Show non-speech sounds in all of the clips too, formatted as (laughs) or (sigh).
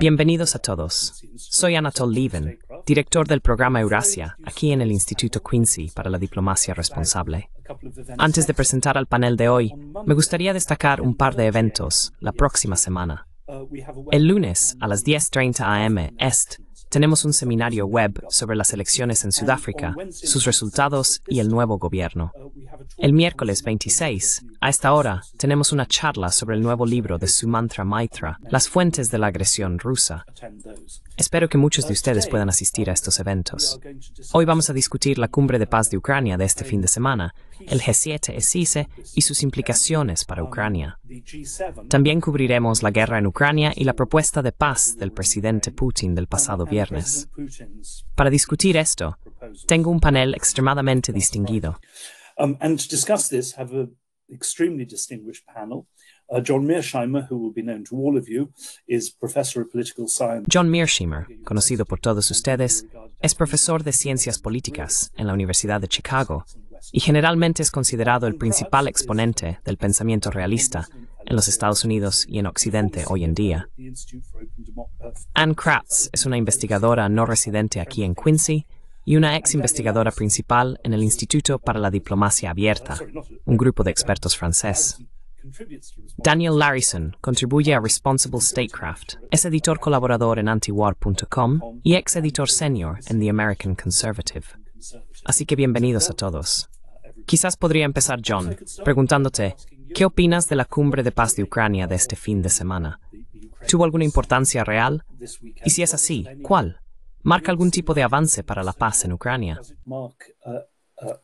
Bienvenidos a todos. Soy Anatol Levin, director del programa Eurasia, aquí en el Instituto Quincy para la Diplomacia Responsable. Antes de presentar al panel de hoy, me gustaría destacar un par de eventos la próxima semana. El lunes a las 10.30 am Est tenemos un seminario web sobre las elecciones en Sudáfrica, sus resultados y el nuevo gobierno. El miércoles 26 a esta hora, tenemos una charla sobre el nuevo libro de Sumantra Maitra, Las fuentes de la agresión rusa. Espero que muchos de ustedes puedan asistir a estos eventos. Hoy vamos a discutir la cumbre de paz de Ucrania de este fin de semana, el G7 ESICE y sus implicaciones para Ucrania. También cubriremos la guerra en Ucrania y la propuesta de paz del presidente Putin del pasado viernes. Para discutir esto, tengo un panel extremadamente distinguido. Um, extremely distinguished panel. Uh, John Mearsheimer, who will conocido por todos ustedes, es profesor de ciencias políticas en la Universidad de Chicago y generalmente es considerado el principal exponente del pensamiento realista en los Estados Unidos y en Occidente hoy en día. Uh, Anne Kratz es una investigadora no residente aquí en Quincy y una ex investigadora principal en el Instituto para la Diplomacia Abierta, un grupo de expertos francés. Daniel Larison contribuye a Responsible Statecraft, es editor colaborador en antiwar.com y ex editor senior en The American Conservative. Así que bienvenidos a todos. Quizás podría empezar John preguntándote, ¿qué opinas de la cumbre de paz de Ucrania de este fin de semana? ¿Tuvo alguna importancia real? Y si es así, ¿cuál? marca algún tipo de avance para la paz en Ucrania. Uh, uh,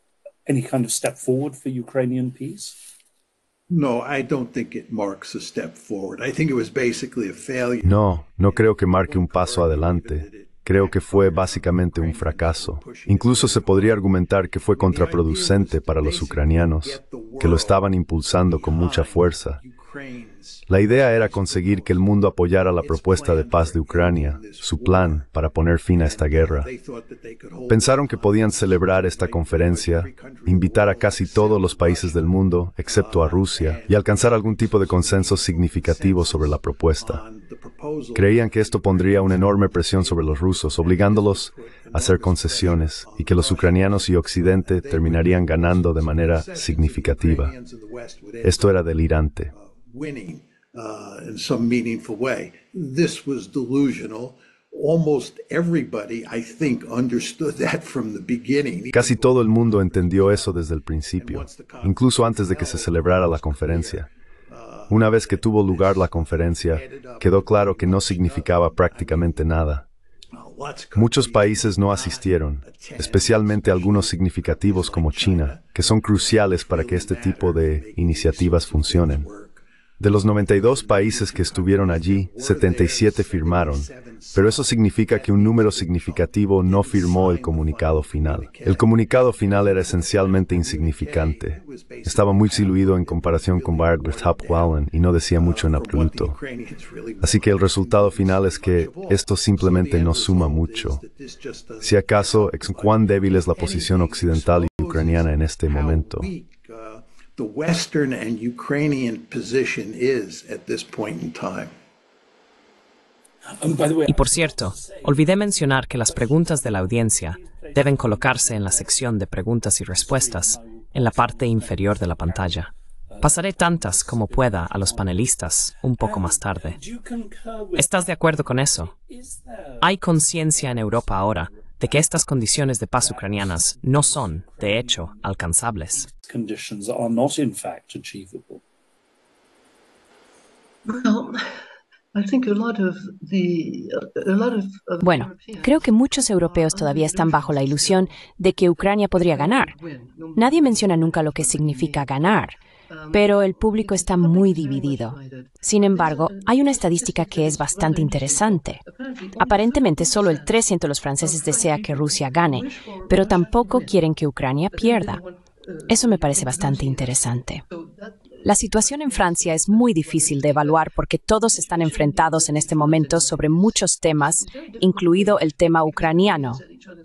no, no creo que marque un paso adelante. Creo que fue básicamente un fracaso. Incluso se podría argumentar que fue contraproducente para los ucranianos, que lo estaban impulsando con mucha fuerza, la idea era conseguir que el mundo apoyara la propuesta de paz de Ucrania, su plan para poner fin a esta guerra. Pensaron que podían celebrar esta conferencia, invitar a casi todos los países del mundo, excepto a Rusia, y alcanzar algún tipo de consenso significativo sobre la propuesta. Creían que esto pondría una enorme presión sobre los rusos, obligándolos a hacer concesiones y que los ucranianos y Occidente terminarían ganando de manera significativa. Esto era delirante. Casi todo el mundo entendió eso desde el principio, incluso antes de que se celebrara la conferencia. Uh, Una vez que tuvo lugar la conferencia, quedó claro que no significaba prácticamente nada. Muchos países no asistieron, especialmente algunos significativos como China, que son cruciales para que este tipo de iniciativas funcionen. De los 92 países que estuvieron allí, 77 firmaron, pero eso significa que un número significativo no firmó el comunicado final. El comunicado final era esencialmente insignificante. Estaba muy diluido en comparación con Barbert Wallen y no decía mucho en absoluto. Así que el resultado final es que esto simplemente no suma mucho. Si acaso, cuán débil es la posición occidental y ucraniana en este momento. Y por cierto, olvidé mencionar que las preguntas de la audiencia deben colocarse en la sección de preguntas y respuestas en la parte inferior de la pantalla. Pasaré tantas como pueda a los panelistas un poco más tarde. ¿Estás de acuerdo con eso? Hay conciencia en Europa ahora de que estas condiciones de paz ucranianas no son, de hecho, alcanzables. Bueno, creo que muchos europeos todavía están bajo la ilusión de que Ucrania podría ganar. Nadie menciona nunca lo que significa ganar pero el público está muy dividido. Sin embargo, hay una estadística que es bastante interesante. Aparentemente solo el 3% de los franceses desea que Rusia gane, pero tampoco quieren que Ucrania pierda. Eso me parece bastante interesante. La situación en Francia es muy difícil de evaluar porque todos están enfrentados en este momento sobre muchos temas, incluido el tema ucraniano.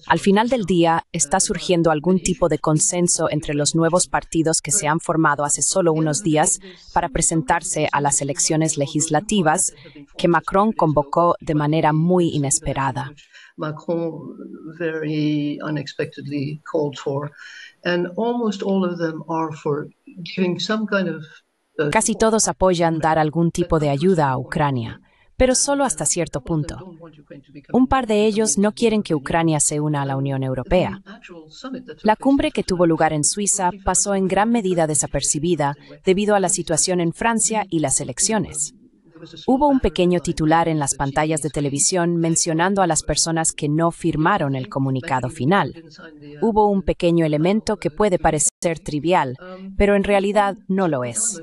Al final del día, está surgiendo algún tipo de consenso entre los nuevos partidos que se han formado hace solo unos días para presentarse a las elecciones legislativas que Macron convocó de manera muy inesperada. Macron Casi todos apoyan dar algún tipo de ayuda a Ucrania, pero solo hasta cierto punto. Un par de ellos no quieren que Ucrania se una a la Unión Europea. La cumbre que tuvo lugar en Suiza pasó en gran medida desapercibida debido a la situación en Francia y las elecciones. Hubo un pequeño titular en las pantallas de televisión mencionando a las personas que no firmaron el comunicado final. Hubo un pequeño elemento que puede parecer trivial, pero en realidad no lo es.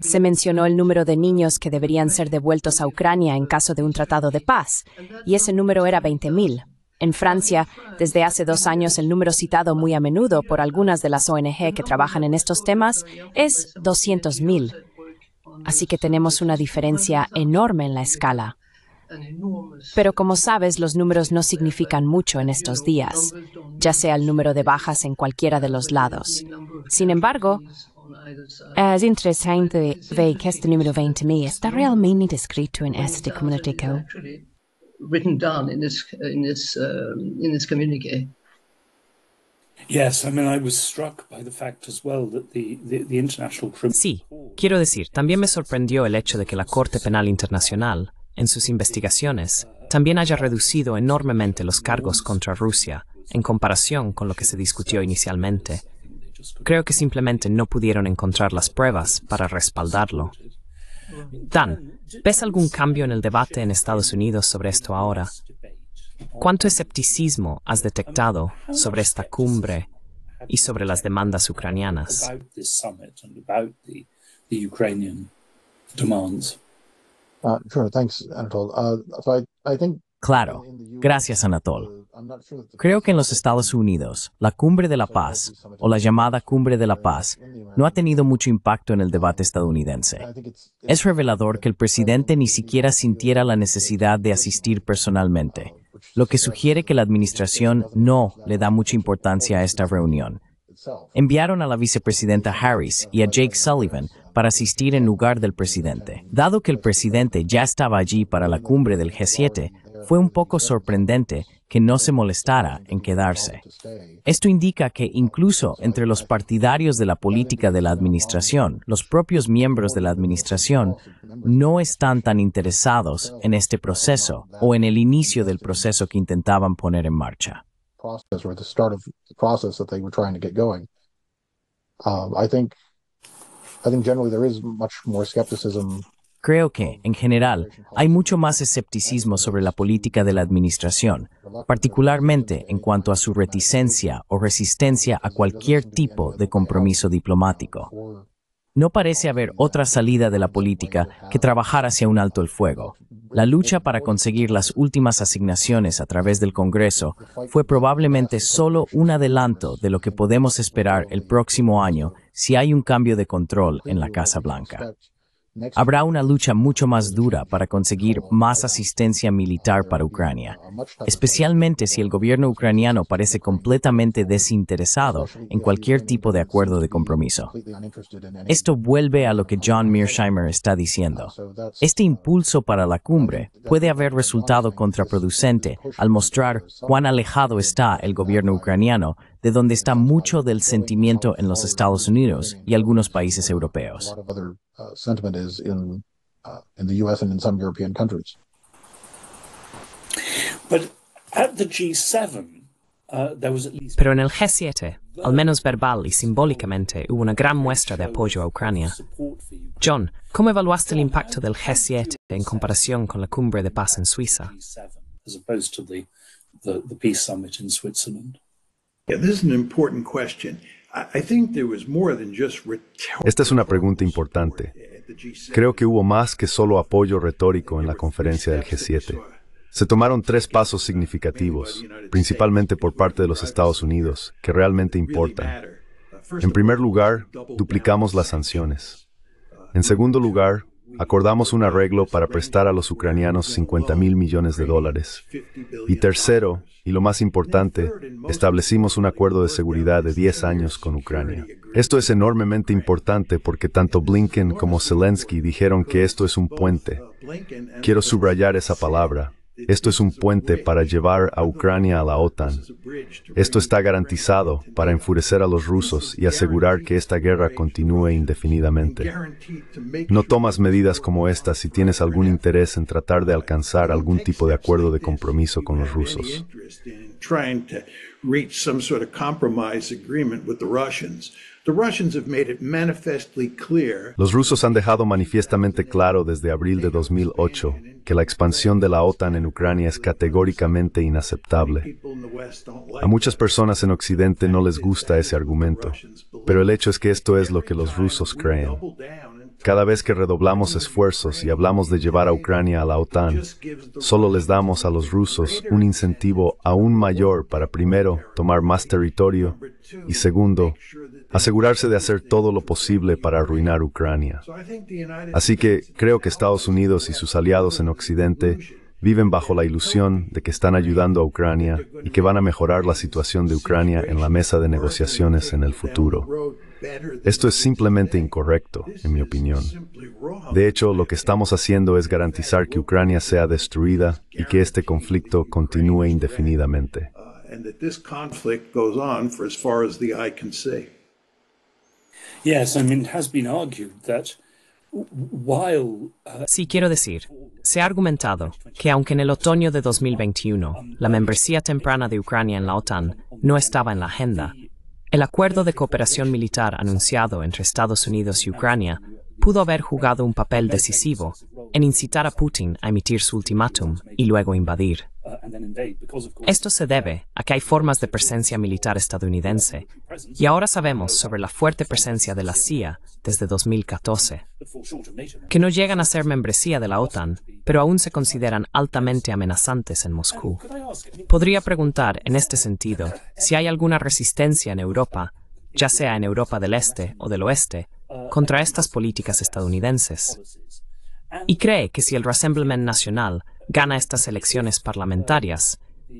Se mencionó el número de niños que deberían ser devueltos a Ucrania en caso de un tratado de paz, y ese número era 20.000. En Francia, desde hace dos años, el número citado muy a menudo por algunas de las ONG que trabajan en estos temas es 200.000. Así que tenemos una diferencia enorme en la escala. Pero como sabes, los números no significan mucho en estos días, ya sea el número de bajas en cualquiera de los lados. Sin embargo, es interesante ver que este número 20.000 está realmente descrito en este comunicado. Sí, quiero decir, también me sorprendió el hecho de que la Corte Penal Internacional, en sus investigaciones, también haya reducido enormemente los cargos contra Rusia en comparación con lo que se discutió inicialmente. Creo que simplemente no pudieron encontrar las pruebas para respaldarlo. Dan, ¿ves algún cambio en el debate en Estados Unidos sobre esto ahora? ¿Cuánto escepticismo has detectado sobre esta cumbre y sobre las demandas ucranianas? Uh, uh, claro, gracias Anatol. Creo que en los Estados Unidos, la Cumbre de la Paz, o la llamada Cumbre de la eh, Paz, no ha tenido mucho impacto en el debate estadounidense. Es revelador que el presidente ni siquiera sintiera la necesidad de asistir personalmente, lo que sugiere que la administración no le da mucha importancia a esta reunión. Enviaron a la vicepresidenta Harris y a Jake Sullivan para asistir en lugar del presidente. Dado que el presidente ya estaba allí para la cumbre del G7, fue un poco sorprendente que no se molestara en quedarse. Esto indica que incluso entre los partidarios de la política de la administración, los propios miembros de la administración no están tan interesados en este proceso o en el inicio del proceso que intentaban poner en marcha. Um, I think generally there is much more Creo que, en general, hay mucho más escepticismo sobre la política de la administración, particularmente en cuanto a su reticencia o resistencia a cualquier tipo de compromiso diplomático. No parece haber otra salida de la política que trabajar hacia un alto el fuego. La lucha para conseguir las últimas asignaciones a través del Congreso fue probablemente solo un adelanto de lo que podemos esperar el próximo año si hay un cambio de control en la Casa Blanca. Habrá una lucha mucho más dura para conseguir más asistencia militar para Ucrania, especialmente si el gobierno ucraniano parece completamente desinteresado en cualquier tipo de acuerdo de compromiso. Esto vuelve a lo que John Mearsheimer está diciendo. Este impulso para la cumbre puede haber resultado contraproducente al mostrar cuán alejado está el gobierno ucraniano de donde está mucho del sentimiento en los Estados Unidos y algunos países europeos. Pero en el G7, al menos verbal y simbólicamente, hubo una gran muestra de apoyo a Ucrania. John, ¿cómo evaluaste el impacto del G7 en comparación con la cumbre de paz en Suiza? Esta es una pregunta importante. Creo que hubo más que solo apoyo retórico en la conferencia del G7. Se tomaron tres pasos significativos, principalmente por parte de los Estados Unidos, que realmente importan. En primer lugar, duplicamos las sanciones. Uh, en segundo lugar, acordamos un arreglo para prestar a los ucranianos 50 mil millones de dólares. Y tercero, y lo más importante, establecimos un acuerdo de seguridad de 10 años con Ucrania. Esto es enormemente importante porque tanto Blinken como Zelensky dijeron que esto es un puente. Quiero subrayar esa palabra, esto es un puente para llevar a Ucrania a la OTAN. Esto está garantizado para enfurecer a los rusos y asegurar que esta guerra continúe indefinidamente. No tomas medidas como estas si tienes algún interés en tratar de alcanzar algún tipo de acuerdo de compromiso con los rusos. Los rusos han dejado manifiestamente claro desde abril de 2008 que la expansión de la OTAN en Ucrania es categóricamente inaceptable. A muchas personas en Occidente no les gusta ese argumento, pero el hecho es que esto es lo que los rusos creen. Cada vez que redoblamos esfuerzos y hablamos de llevar a Ucrania a la OTAN, solo les damos a los rusos un incentivo aún mayor para, primero, tomar más territorio y, segundo, asegurarse de hacer todo lo posible para arruinar Ucrania. Así que creo que Estados Unidos y sus aliados en Occidente viven bajo la ilusión de que están ayudando a Ucrania y que van a mejorar la situación de Ucrania en la mesa de negociaciones en el futuro. Esto es simplemente incorrecto, en mi opinión. De hecho, lo que estamos haciendo es garantizar que Ucrania sea destruida y que este conflicto continúe indefinidamente. Sí, quiero decir, se ha argumentado que aunque en el otoño de 2021 la membresía temprana de Ucrania en la OTAN no estaba en la agenda, el acuerdo de cooperación militar anunciado entre Estados Unidos y Ucrania pudo haber jugado un papel decisivo en incitar a Putin a emitir su ultimátum y luego invadir. Uh, Esto se debe a que hay formas de presencia militar estadounidense y ahora sabemos sobre la fuerte presencia de la CIA desde 2014, que no llegan a ser membresía de la OTAN, pero aún se consideran altamente amenazantes en Moscú. Podría preguntar, en este sentido, si hay alguna resistencia en Europa, ya sea en Europa del Este o del Oeste, contra estas políticas estadounidenses. Y cree que si el Rassemblement Nacional gana estas elecciones parlamentarias,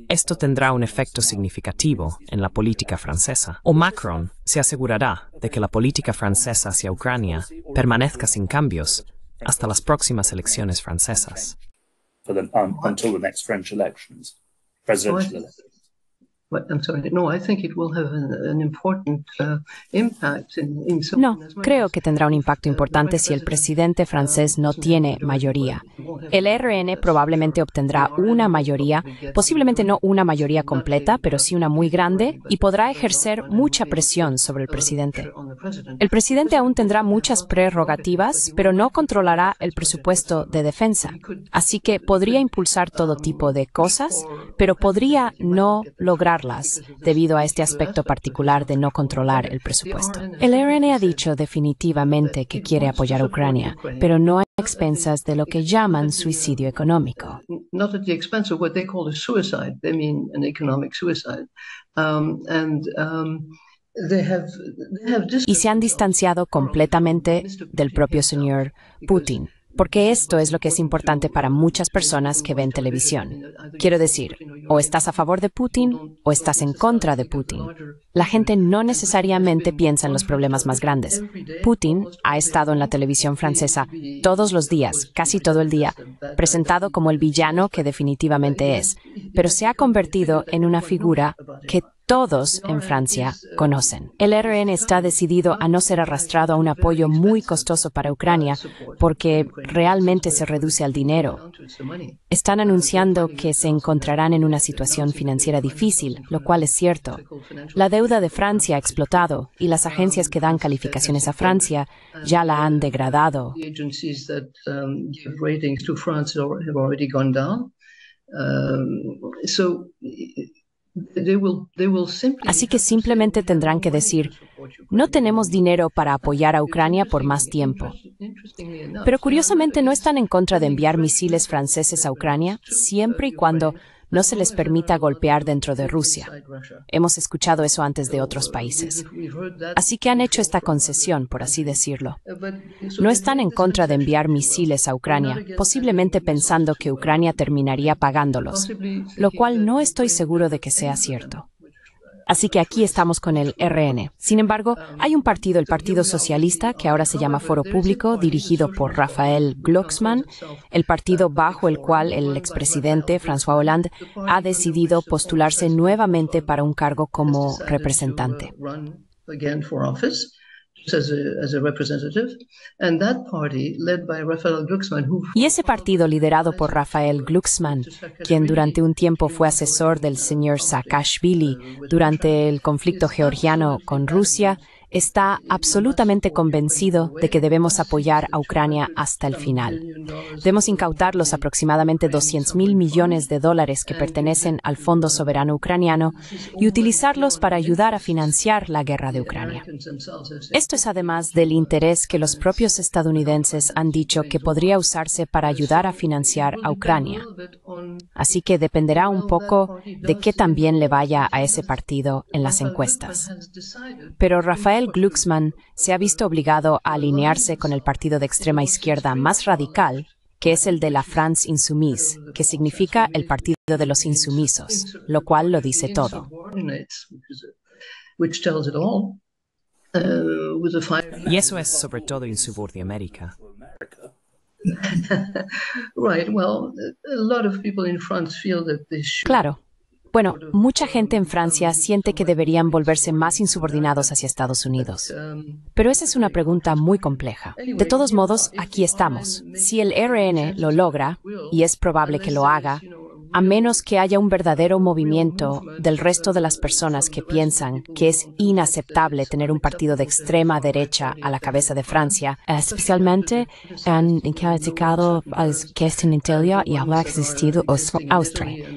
esto tendrá un efecto significativo en la política francesa. O Macron se asegurará de que la política francesa hacia Ucrania permanezca sin cambios hasta las próximas elecciones francesas. No, creo que tendrá un impacto uh, importante si el presidente francés no tiene mayoría. El RN probablemente obtendrá una mayoría, posiblemente no una mayoría completa, pero sí una muy grande, y podrá ejercer mucha presión uh, sobre el presidente. El presidente aún tendrá muchas prerrogativas, pero no controlará el presupuesto de defensa. Así que podría impulsar todo tipo de um, cosas, pero podría no lograr debido a este aspecto particular de no controlar el presupuesto. El RN ha dicho definitivamente que quiere apoyar a Ucrania, pero no a expensas de lo que llaman suicidio económico. Y se han distanciado completamente del propio señor Putin porque esto es lo que es importante para muchas personas que ven televisión. Quiero decir, o estás a favor de Putin o estás en contra de Putin. La gente no necesariamente piensa en los problemas más grandes. Putin ha estado en la televisión francesa todos los días, casi todo el día, presentado como el villano que definitivamente es, pero se ha convertido en una figura que todos en Francia eh, conocen. El RN está decidido a no ser arrastrado a un apoyo muy costoso para Ucrania porque realmente se reduce al dinero. Están anunciando que se encontrarán en una situación financiera difícil, lo cual es cierto. La deuda de Francia ha explotado y las agencias que dan calificaciones a Francia ya la han eh, degradado. Así que simplemente tendrán que decir, no tenemos dinero para apoyar a Ucrania por más tiempo. Pero curiosamente no están en contra de enviar misiles franceses a Ucrania siempre y cuando no se les permita golpear dentro de Rusia. Hemos escuchado eso antes de otros países. Así que han hecho esta concesión, por así decirlo. No están en contra de enviar misiles a Ucrania, posiblemente pensando que Ucrania terminaría pagándolos, lo cual no estoy seguro de que sea cierto. Así que aquí estamos con el RN. Sin embargo, hay un partido, el Partido Socialista, que ahora se llama Foro Público, dirigido por Rafael Glucksmann, el partido bajo el cual el expresidente François Hollande ha decidido postularse nuevamente para un cargo como representante. Y ese partido liderado por Rafael Glucksmann, quien durante un tiempo fue asesor del señor Saakashvili durante el conflicto georgiano con Rusia, está absolutamente convencido de que debemos apoyar a Ucrania hasta el final. Debemos incautar los aproximadamente 200 mil millones de dólares que pertenecen al Fondo Soberano Ucraniano y utilizarlos para ayudar a financiar la guerra de Ucrania. Esto es además del interés que los propios estadounidenses han dicho que podría usarse para ayudar a financiar a Ucrania. Así que dependerá un poco de qué también le vaya a ese partido en las encuestas. Pero Rafael Glucksmann se ha visto obligado a alinearse con el partido de extrema izquierda más radical, que es el de la France Insoumise, que significa el partido de los insumisos, lo cual lo dice todo. Uh, y eso es sobre todo en de América. (laughs) Claro, bueno, mucha gente en Francia siente que deberían volverse más insubordinados hacia Estados Unidos. Pero esa es una pregunta muy compleja. De todos modos, aquí estamos. Si el RN lo logra, y es probable que lo haga, a menos que haya un verdadero movimiento del resto de las personas que piensan que es inaceptable tener un partido de extrema derecha a la cabeza de Francia, especialmente han criticado que en Italia y ha existido Austria.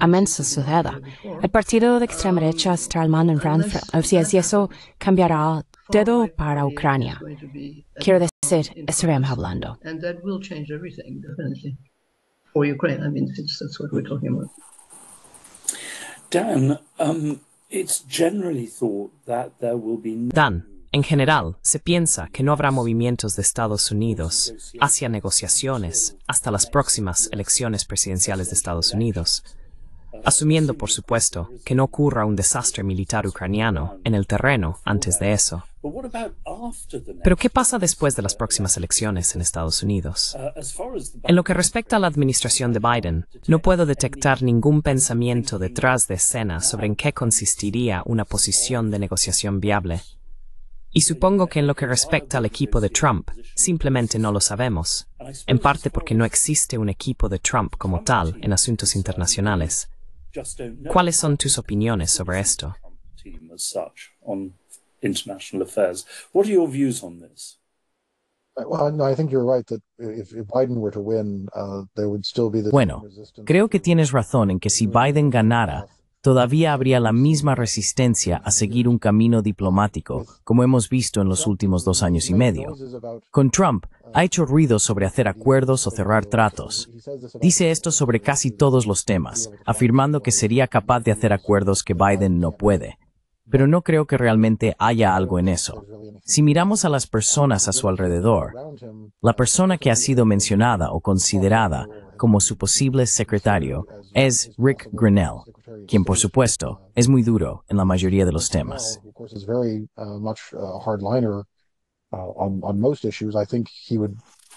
A menos suceda. El partido de extrema derecha está mando en Francia. Si eso, cambiará todo para Ucrania. Quiero decir, estoy hablando. Dan, Dan, en general, se piensa que no habrá movimientos de Estados Unidos hacia negociaciones hasta las próximas elecciones presidenciales de Estados Unidos, asumiendo, por supuesto, que no ocurra un desastre militar ucraniano en el terreno antes de eso. Pero ¿qué pasa después de las próximas elecciones en Estados Unidos? Uh, en lo que respecta a la administración de Biden, no puedo detectar ningún pensamiento detrás de escena sobre en qué consistiría una posición de negociación viable. Y supongo que en lo que respecta al equipo de Trump, simplemente no lo sabemos, en parte porque no existe un equipo de Trump como tal en asuntos internacionales. ¿Cuáles son tus opiniones sobre esto? Bueno, creo que tienes razón en que si Biden ganara, todavía habría la misma resistencia a seguir un camino diplomático, como hemos visto en los últimos dos años y medio. Con Trump, uh, ha hecho ruido sobre hacer acuerdos o cerrar tratos. Dice esto sobre casi todos los temas, afirmando que sería capaz de hacer acuerdos que Biden no puede pero no creo que realmente haya algo en eso. Si miramos a las personas a su alrededor, la persona que ha sido mencionada o considerada como su posible secretario es Rick Grinnell, quien por supuesto es muy duro en la mayoría de los temas.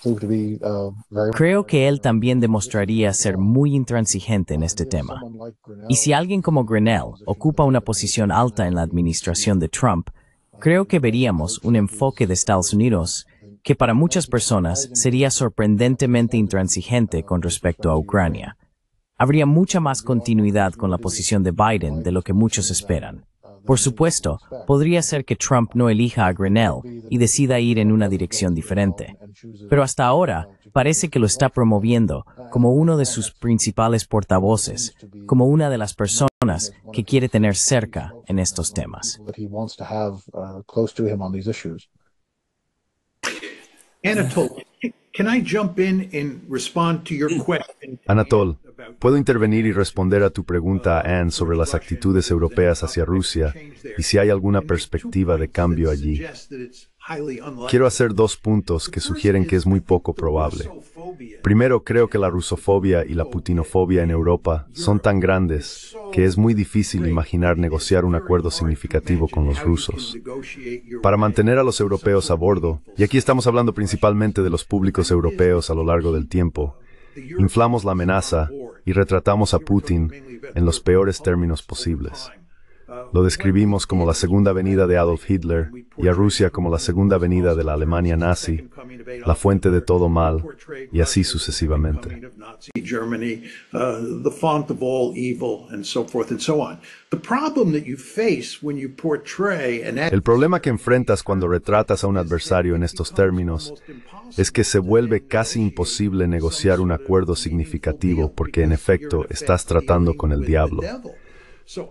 Ah, creo que él también demostraría ser muy intransigente en este tema. Y si alguien como Grinnell ocupa una posición alta en la administración de Trump, creo que veríamos un enfoque de Estados Unidos que para muchas personas sería sorprendentemente intransigente con respecto a Ucrania. Habría mucha más continuidad con la posición de Biden de lo que muchos esperan. Por supuesto, podría ser que Trump no elija a Grinnell y decida ir en una dirección diferente. Pero hasta ahora parece que lo está promoviendo como uno de sus principales portavoces, como una de las personas que quiere tener cerca en estos temas. Uh, Anatol, can I jump in and respond to your question? Puedo intervenir y responder a tu pregunta, Anne, sobre las actitudes europeas hacia Rusia y si hay alguna perspectiva de cambio allí. Quiero hacer dos puntos que sugieren que es muy poco probable. Primero, creo que la rusofobia y la putinofobia en Europa son tan grandes que es muy difícil imaginar negociar un acuerdo significativo con los rusos. Para mantener a los europeos a bordo, y aquí estamos hablando principalmente de los públicos europeos a lo largo del tiempo, inflamos la amenaza y retratamos a Putin en los peores términos posibles. Lo describimos como la segunda venida de Adolf Hitler y a Rusia como la segunda venida de la Alemania nazi, la fuente de todo mal, y así sucesivamente. El problema que enfrentas cuando retratas a un adversario en estos términos es que se vuelve casi imposible negociar un acuerdo significativo porque en efecto estás tratando con el diablo.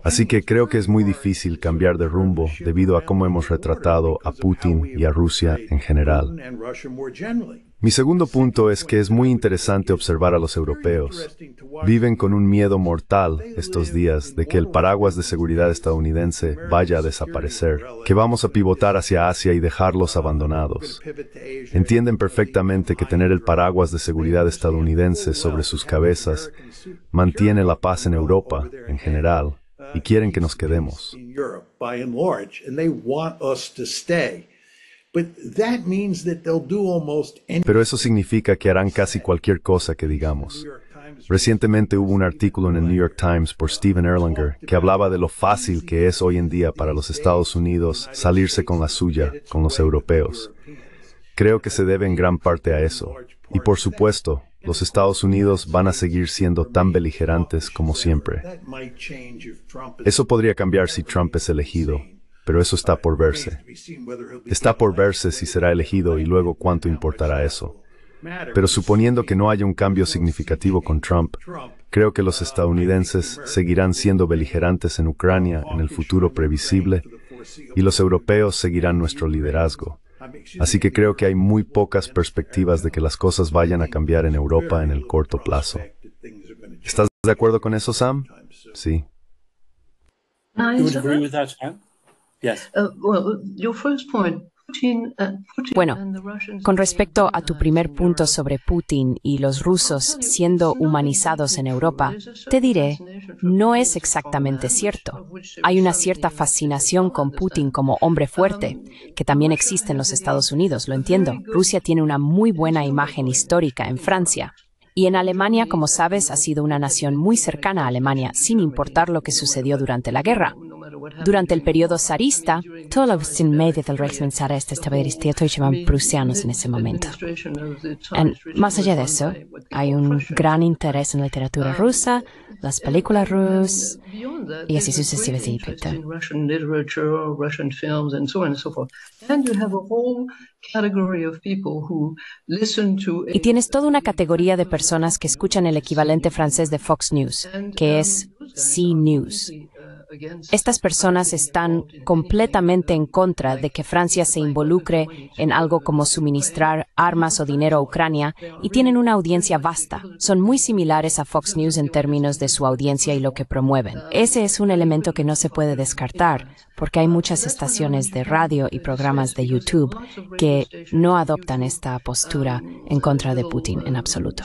Así que creo que es muy difícil cambiar de rumbo debido a cómo hemos retratado a Putin y a Rusia en general. Mi segundo punto es que es muy interesante observar a los europeos. Viven con un miedo mortal estos días de que el paraguas de seguridad estadounidense vaya a desaparecer, que vamos a pivotar hacia Asia y dejarlos abandonados. Entienden perfectamente que tener el paraguas de seguridad estadounidense sobre sus cabezas mantiene la paz en Europa en general y quieren que nos quedemos. Pero eso significa que harán casi cualquier cosa que digamos. Recientemente hubo un artículo en el New York Times por Steven Erlanger que hablaba de lo fácil que es hoy en día para los Estados Unidos salirse con la suya, con los europeos. Creo que se debe en gran parte a eso. Y por supuesto, los Estados Unidos van a seguir siendo tan beligerantes como siempre. Eso podría cambiar si Trump es elegido, pero eso está por verse. Está por verse si será elegido y luego cuánto importará eso. Pero suponiendo que no haya un cambio significativo con Trump, creo que los estadounidenses seguirán siendo beligerantes en Ucrania en el futuro previsible y los europeos seguirán nuestro liderazgo. Así que creo que hay muy pocas perspectivas de que las cosas vayan a cambiar en Europa en el corto plazo. ¿Estás de acuerdo con eso, Sam? Sí. Ah, uh, well, your Uh, bueno, con respecto a tu primer punto sobre Putin y los rusos siendo humanizados en Europa, te diré, no es exactamente cierto. Hay una cierta fascinación con Putin como hombre um, fuerte, que también existe en los Estados Unidos, lo entiendo. Rusia tiene una muy buena imagen histórica en Francia. Y en Alemania, como sabes, ha sido una nación muy cercana a Alemania, sin importar lo que sucedió durante la guerra. Durante el periodo zarista, todos los medios del régimen zarista y llamaban prusianos en ese momento. más allá de eso, hay un gran interés en la literatura rusa, las películas rusas y así sucesivamente. Y tienes toda una categoría de personas que escuchan el equivalente francés de Fox News, que es C-News. Estas personas están completamente en contra de que Francia se involucre en algo como suministrar armas o dinero a Ucrania y tienen una audiencia vasta. Son muy similares a Fox News en términos de su audiencia y lo que promueven. Ese es un elemento que no se puede descartar porque hay muchas estaciones de radio y programas de YouTube que no adoptan esta postura en contra de Putin en absoluto.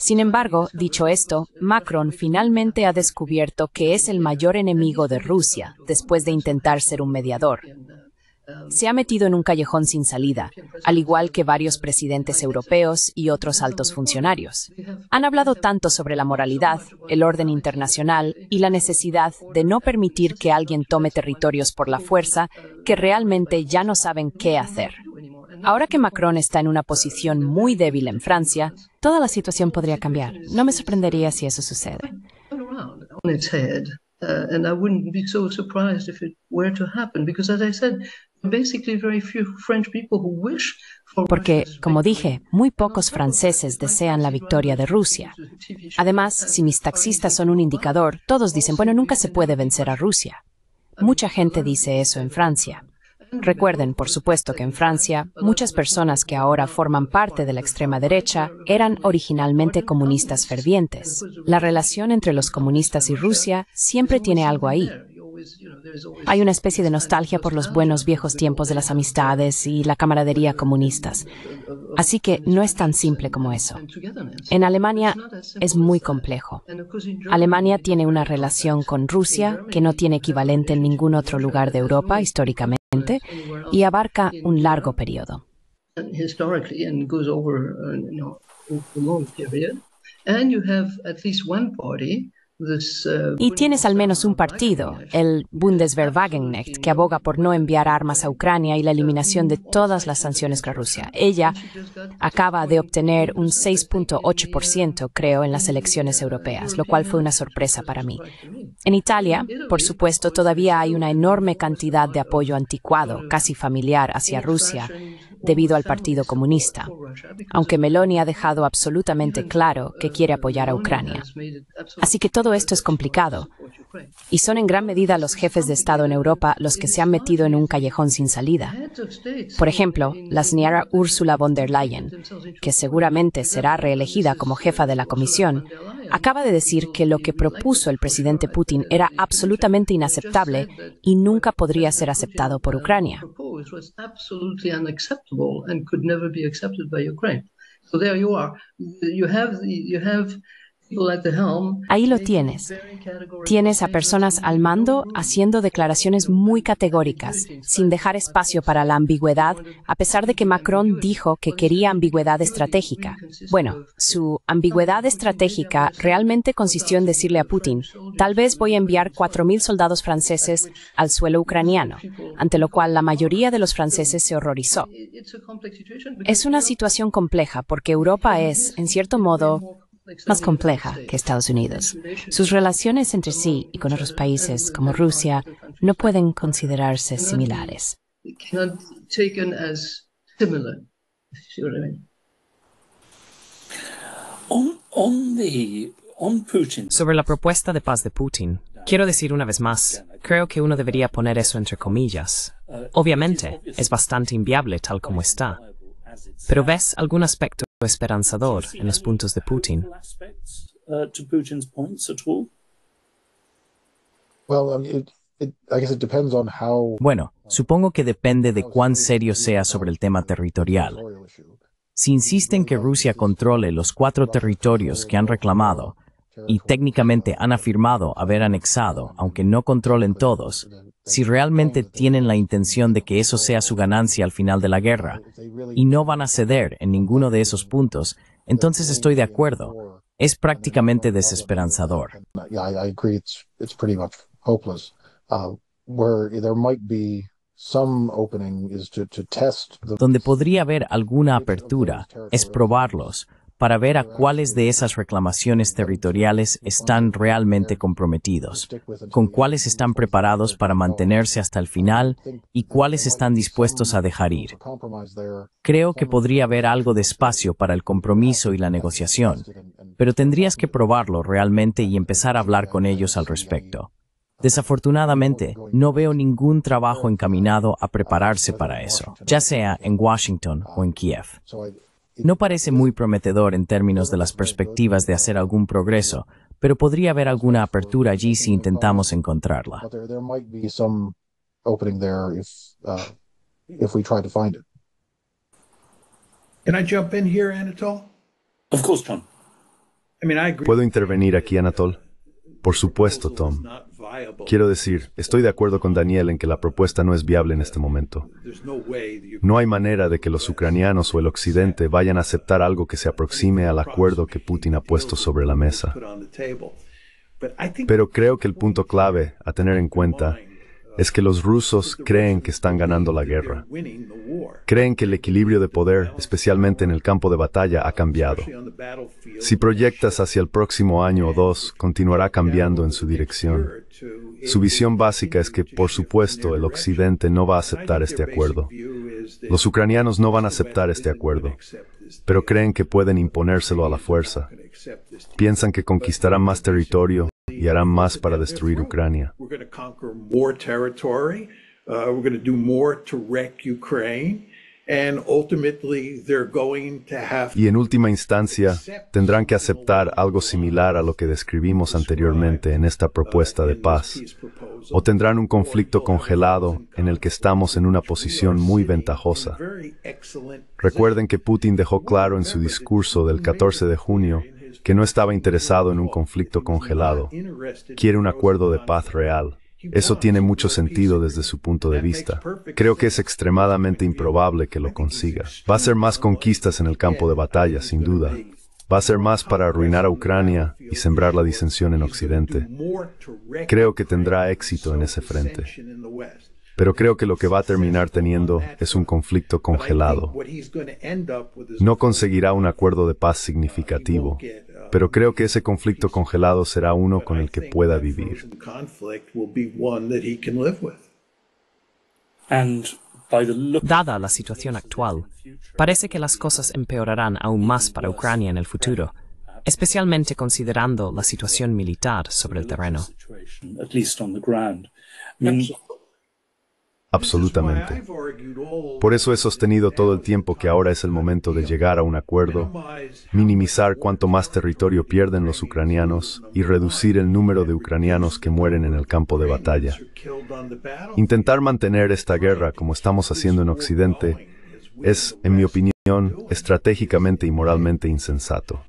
Sin embargo, dicho esto, Macron finalmente ha descubierto que es el mayor enemigo de Rusia después de intentar ser un mediador. Se ha metido en un callejón sin salida, al igual que varios presidentes europeos y otros altos funcionarios. Han hablado tanto sobre la moralidad, el orden internacional y la necesidad de no permitir que alguien tome territorios por la fuerza que realmente ya no saben qué hacer. Ahora que Macron está en una posición muy débil en Francia, toda la situación podría cambiar. No me sorprendería si eso sucede. Porque, como dije, muy pocos franceses desean la victoria de Rusia. Además, si mis taxistas son un indicador, todos dicen, bueno, nunca se puede vencer a Rusia. Mucha gente dice eso en Francia. Recuerden, por supuesto, que en Francia muchas personas que ahora forman parte de la extrema derecha eran originalmente comunistas fervientes. La relación entre los comunistas y Rusia siempre tiene algo ahí. Hay una especie de nostalgia por los buenos viejos tiempos de las amistades y la camaradería comunistas. Así que no es tan simple como eso. En Alemania es muy complejo. Alemania tiene una relación con Rusia que no tiene equivalente en ningún otro lugar de Europa históricamente y abarca un largo periodo. And you have at least one party eh, y tienes al menos un partido, el Wagenknecht, que aboga por no enviar armas a Ucrania y la eliminación de todas las sanciones contra Rusia. Ella acaba de obtener un 6.8%, creo, en las elecciones europeas, lo cual fue una sorpresa para mí. En Italia, por supuesto, todavía hay una enorme cantidad de apoyo anticuado, casi familiar, hacia Rusia debido al Partido Comunista, aunque Meloni ha dejado absolutamente claro que quiere apoyar a Ucrania. Así que todo esto es complicado, y son en gran medida los jefes de Estado en Europa los que se han metido en un callejón sin salida. Por ejemplo, la señora Ursula von der Leyen, que seguramente será reelegida como jefa de la Comisión, acaba de decir que lo que propuso el presidente Putin era absolutamente inaceptable y nunca podría ser aceptado por Ucrania. Ahí lo tienes. Tienes a personas al mando haciendo declaraciones muy categóricas, sin dejar espacio para la ambigüedad, a pesar de que Macron dijo que quería ambigüedad estratégica. Bueno, su ambigüedad estratégica realmente consistió en decirle a Putin, tal vez voy a enviar 4.000 soldados franceses al suelo ucraniano, ante lo cual la mayoría de los franceses se horrorizó. Es una situación compleja porque Europa es, en cierto modo, más compleja que Estados Unidos. Sus relaciones entre sí y con otros países como Rusia no pueden considerarse similares. Sobre la propuesta de paz de Putin, quiero decir una vez más, creo que uno debería poner eso entre comillas. Obviamente, es bastante inviable tal como está. Pero ves algún aspecto esperanzador en los puntos de Putin. Uh, bueno, supongo que depende de cuán serio sea sobre el tema territorial. Si insisten que Rusia controle los cuatro territorios que han reclamado y técnicamente han afirmado haber anexado, aunque no controlen todos, si realmente tienen la intención de que eso pues, sea su ganancia al final de la guerra, y no van a ceder en ninguno de esos puntos, entonces estoy de acuerdo. Es prácticamente desesperanzador. Donde podría haber alguna apertura es probarlos, para ver a cuáles de esas reclamaciones territoriales están realmente comprometidos, con cuáles están preparados para mantenerse hasta el final y cuáles están dispuestos a dejar ir. Creo que podría haber algo de espacio para el compromiso y la negociación, pero tendrías que probarlo realmente y empezar a hablar con ellos al respecto. Desafortunadamente, no veo ningún trabajo encaminado a prepararse para eso, ya sea en Washington o en Kiev. No parece muy prometedor en términos de las perspectivas de hacer algún progreso, pero podría haber alguna apertura allí si intentamos encontrarla. Puedo intervenir aquí, Anatol. Por supuesto, Tom. Quiero decir, estoy de acuerdo con Daniel en que la propuesta no es viable en este momento. No hay manera de que los ucranianos o el occidente vayan a aceptar algo que se aproxime al acuerdo que Putin ha puesto sobre la mesa. Pero creo que el punto clave a tener en cuenta es que los rusos creen que están ganando la guerra. Creen que el equilibrio de poder, especialmente en el campo de batalla, ha cambiado. Si proyectas hacia el próximo año o dos, continuará cambiando en su dirección. Su visión básica es que, por supuesto, el Occidente no va a aceptar este acuerdo. Los ucranianos no van a aceptar este acuerdo, pero creen que pueden imponérselo a la fuerza. Piensan que conquistarán más territorio, y harán más para destruir Ucrania. Y en última instancia, tendrán que aceptar algo similar a lo que describimos anteriormente en esta propuesta de paz, o tendrán un conflicto congelado en el que estamos en una posición muy ventajosa. Recuerden que Putin dejó claro en su discurso del 14 de junio que no estaba interesado en un conflicto congelado, quiere un acuerdo de paz real. Eso tiene mucho sentido desde su punto de vista. Creo que es extremadamente improbable que lo consiga. Va a ser más conquistas en el campo de batalla, sin duda. Va a ser más para arruinar a Ucrania y sembrar la disensión en Occidente. Creo que tendrá éxito en ese frente. Pero creo que lo que va a terminar teniendo es un conflicto congelado. No conseguirá un acuerdo de paz significativo. Pero creo que ese conflicto congelado será uno con el que pueda vivir. Dada la situación actual, parece que las cosas empeorarán aún más para Ucrania en el futuro, especialmente considerando la situación militar sobre el terreno. Absolutamente. Por eso he sostenido todo el tiempo que ahora es el momento de llegar a un acuerdo, minimizar cuánto más territorio pierden los ucranianos y reducir el número de ucranianos que mueren en el campo de batalla. Intentar mantener esta guerra como estamos haciendo en Occidente es, en mi opinión, estratégicamente y moralmente insensato.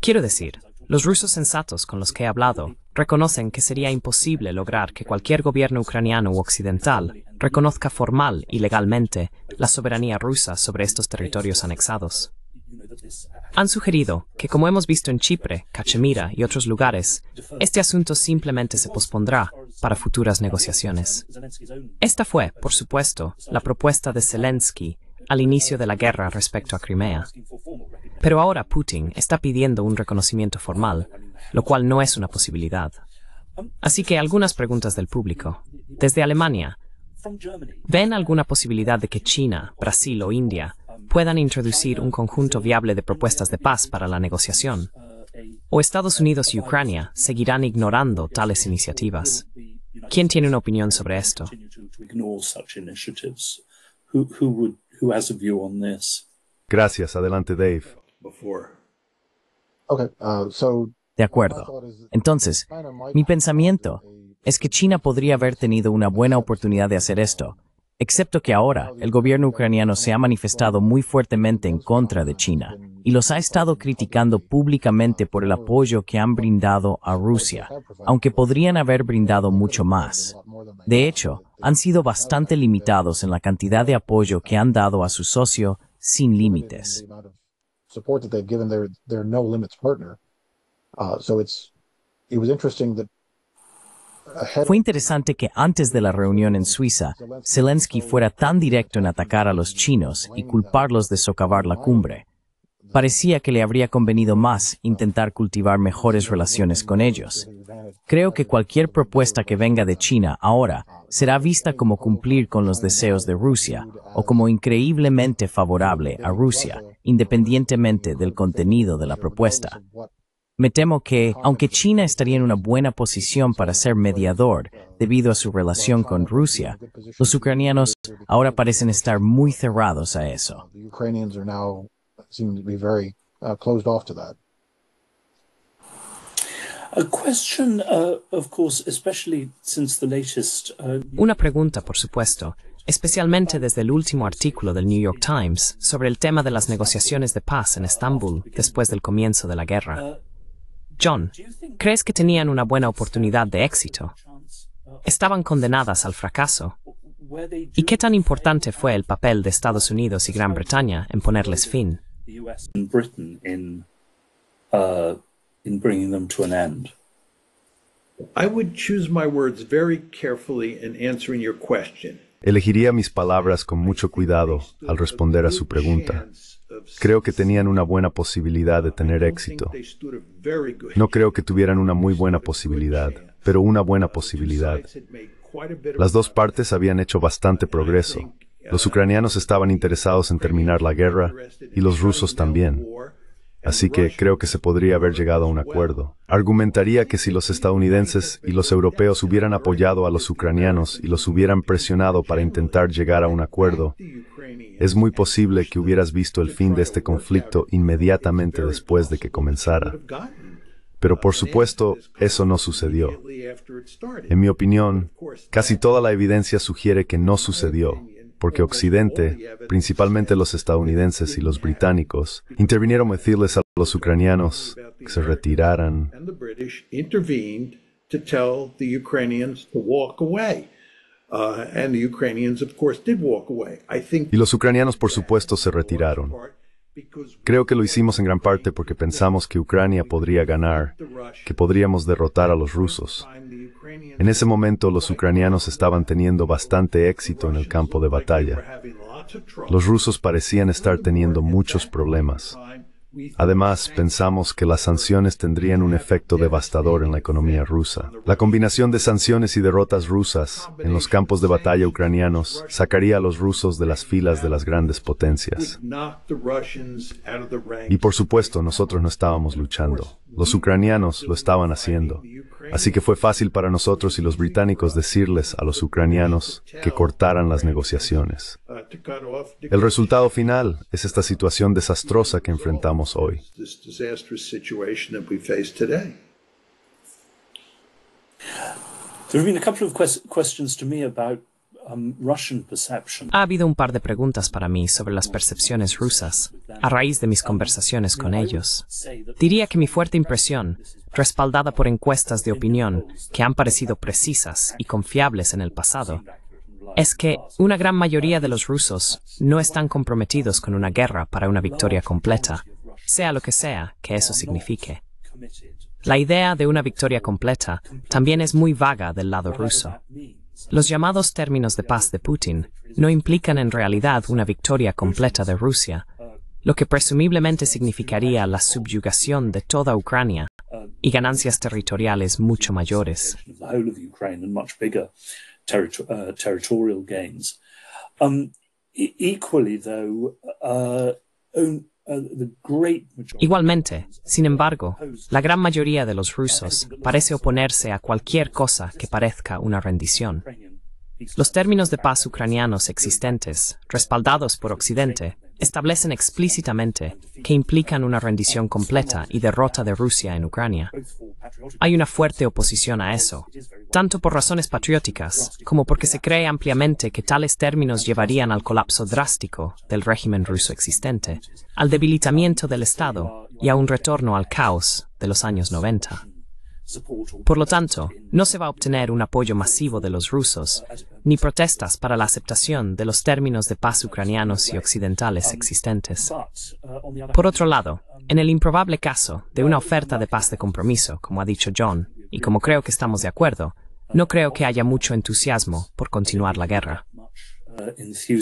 Quiero decir, los rusos sensatos con los que he hablado reconocen que sería imposible lograr que cualquier gobierno ucraniano u occidental reconozca formal y legalmente la soberanía rusa sobre estos territorios anexados. Han sugerido que, como hemos visto en Chipre, Cachemira y otros lugares, este asunto simplemente se pospondrá para futuras negociaciones. Esta fue, por supuesto, la propuesta de Zelensky al inicio de la guerra respecto a Crimea. Pero ahora Putin está pidiendo un reconocimiento formal, lo cual no es una posibilidad. Así que algunas preguntas del público. Desde Alemania, ¿ven alguna posibilidad de que China, Brasil o India puedan introducir un conjunto viable de propuestas de paz para la negociación? ¿O Estados Unidos y Ucrania seguirán ignorando tales iniciativas? ¿Quién tiene una opinión sobre esto? Gracias. Adelante, Dave. Uh, de acuerdo. Entonces, mi pensamiento es que China podría haber tenido una buena oportunidad de hacer esto, excepto que ahora el gobierno ucraniano se ha manifestado muy fuertemente en contra de China y los ha estado criticando públicamente por el apoyo que han brindado a Rusia, aunque podrían haber brindado mucho más. De hecho, han sido bastante limitados en la cantidad de apoyo que han dado a su socio sin límites. Fue interesante que antes de la reunión en Suiza, Zelensky fuera tan directo en atacar a los chinos y culparlos de socavar la cumbre parecía que le habría convenido más intentar cultivar mejores relaciones con ellos. Creo que cualquier propuesta que venga de China ahora será vista como cumplir con los deseos de Rusia o como increíblemente favorable a Rusia, independientemente del contenido de la propuesta. Me temo que, aunque China estaría en una buena posición para ser mediador debido a su relación con Rusia, los ucranianos ahora parecen estar muy cerrados a eso. Una pregunta, por supuesto, especialmente desde el último artículo del New York Times sobre el tema de las negociaciones de paz en Estambul después del comienzo de la guerra. Uh, John, ¿crees que tenían una buena oportunidad de éxito? Uh, ¿Estaban condenadas al fracaso? ¿Y qué tan importante fue el papel de Estados Unidos y Gran Bretaña en ponerles fin? Elegiría mis palabras con mucho cuidado al responder a su pregunta. Creo que tenían una buena posibilidad de tener éxito. No creo que tuvieran una muy buena posibilidad, pero una buena posibilidad. Las dos partes habían hecho bastante progreso los ucranianos estaban interesados en terminar la guerra y los rusos también. Así que creo que se podría haber llegado a un acuerdo. Argumentaría que si los estadounidenses y los europeos hubieran apoyado a los ucranianos y los hubieran presionado para intentar llegar a un acuerdo, es muy posible que hubieras visto el fin de este conflicto inmediatamente después de que comenzara. Pero por supuesto, eso no sucedió. En mi opinión, casi toda la evidencia sugiere que no sucedió, porque Occidente, principalmente los estadounidenses y los británicos, intervinieron a decirles a los ucranianos que se retiraran. Y los ucranianos, por supuesto, se retiraron. Creo que lo hicimos en gran parte porque pensamos que Ucrania podría ganar, que podríamos derrotar a los rusos. En ese momento los ucranianos estaban teniendo bastante éxito en el campo de batalla. Los rusos parecían estar teniendo muchos problemas. Además, pensamos que las sanciones tendrían un efecto devastador en la economía rusa. La combinación de sanciones y derrotas rusas en los campos de batalla ucranianos sacaría a los rusos de las filas de las grandes potencias. Y por supuesto, nosotros no estábamos luchando. Los ucranianos lo estaban haciendo. Así que fue fácil para nosotros y los británicos decirles a los ucranianos que cortaran las negociaciones. El resultado final es esta situación desastrosa que enfrentamos hoy. Um, ha habido un par de preguntas para mí sobre las percepciones rusas a raíz de mis conversaciones con ellos. Diría que mi fuerte impresión respaldada por encuestas de opinión que han parecido precisas y confiables en el pasado, es que una gran mayoría de los rusos no están comprometidos con una guerra para una victoria completa, sea lo que sea que eso signifique. La idea de una victoria completa también es muy vaga del lado ruso. Los llamados términos de paz de Putin no implican en realidad una victoria completa de Rusia, lo que presumiblemente significaría la subyugación de toda Ucrania y ganancias territoriales mucho mayores. Igualmente, sin embargo, la gran mayoría de los rusos parece oponerse a cualquier cosa que parezca una rendición. Los términos de paz ucranianos existentes, respaldados por Occidente, establecen explícitamente que implican una rendición completa y derrota de Rusia en Ucrania. Hay una fuerte oposición a eso, tanto por razones patrióticas como porque se cree ampliamente que tales términos llevarían al colapso drástico del régimen ruso existente, al debilitamiento del Estado y a un retorno al caos de los años 90. Por lo tanto, no se va a obtener un apoyo masivo de los rusos, ni protestas para la aceptación de los términos de paz ucranianos y occidentales existentes. Por otro lado, en el improbable caso de una oferta de paz de compromiso, como ha dicho John, y como creo que estamos de acuerdo, no creo que haya mucho entusiasmo por continuar la guerra. Uh,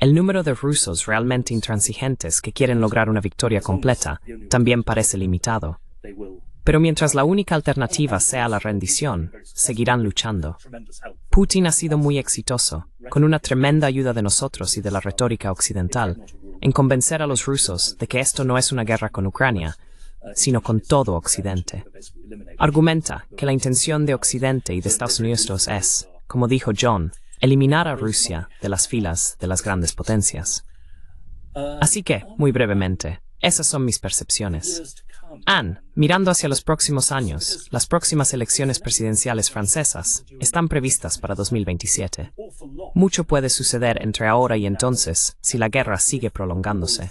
el número de rusos realmente intransigentes que quieren lograr una victoria completa también parece limitado. Pero mientras la única alternativa sea la rendición, seguirán luchando. Putin ha sido muy exitoso, con una tremenda ayuda de nosotros y de la retórica occidental, en convencer a los rusos de que esto no es una guerra con Ucrania, sino con todo Occidente. Argumenta que la intención de Occidente y de Estados Unidos es como dijo John, eliminar a Rusia de las filas de las grandes potencias. Así que, muy brevemente, esas son mis percepciones. Anne, mirando hacia los próximos años, las próximas elecciones presidenciales francesas están previstas para 2027. Mucho puede suceder entre ahora y entonces si la guerra sigue prolongándose.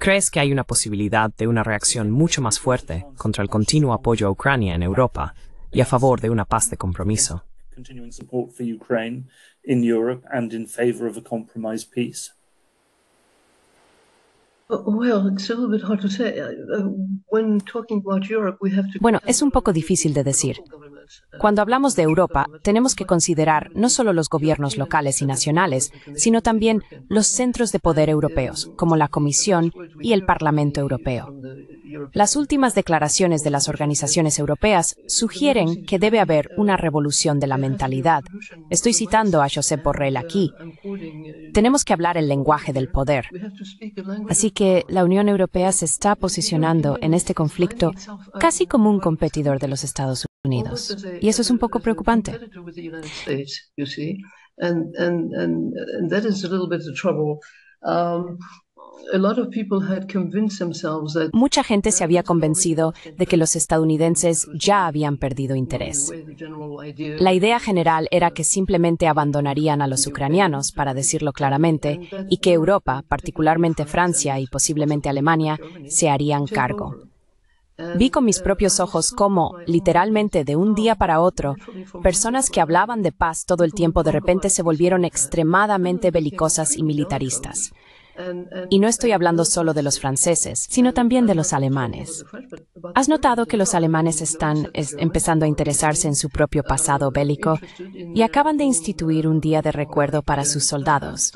¿Crees que hay una posibilidad de una reacción mucho más fuerte contra el continuo apoyo a Ucrania en Europa y a favor de una paz de compromiso? Bueno, es un poco difícil de decir. Cuando hablamos de Europa, tenemos que considerar no solo los gobiernos locales y nacionales, sino también los centros de poder europeos, como la Comisión y el Parlamento Europeo. Las últimas declaraciones de las organizaciones europeas sugieren que debe haber una revolución de la mentalidad. Estoy citando a Josep Borrell aquí. Tenemos que hablar el lenguaje del poder. Así que la Unión Europea se está posicionando en este conflicto casi como un competidor de los Estados Unidos. Y eso es un poco preocupante. Mucha gente se había convencido de que los estadounidenses ya habían perdido interés. La idea general era que simplemente abandonarían a los ucranianos, para decirlo claramente, y que Europa, particularmente Francia y posiblemente Alemania, se harían cargo. Vi con mis uh, propios ojos cómo, literalmente de un día para otro, personas que hablaban de paz todo el tiempo de repente se volvieron extremadamente belicosas y militaristas. Y no estoy hablando solo de los franceses, sino también de los alemanes. ¿Has notado que los alemanes están empezando a interesarse en su propio pasado bélico y acaban de instituir un día de recuerdo para sus soldados?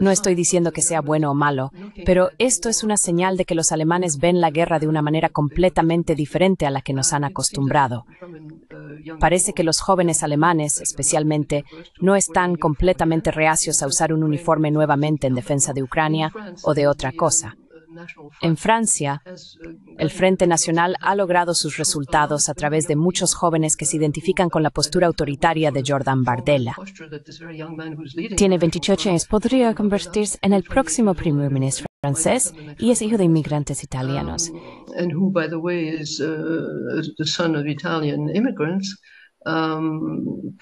No estoy diciendo que sea bueno o malo, pero esto es una señal de que los alemanes ven la guerra de una manera completamente diferente a la que nos han acostumbrado. Parece que los jóvenes alemanes, especialmente, no están completamente reacios a usar un uniforme nuevamente en defensa de Ucrania o de otra cosa. En Francia, el Frente Nacional ha logrado sus resultados a través de muchos jóvenes que se identifican con la postura autoritaria de Jordan Bardella. Tiene 28 años, podría convertirse en el próximo primer ministro francés y es hijo de inmigrantes italianos. Um,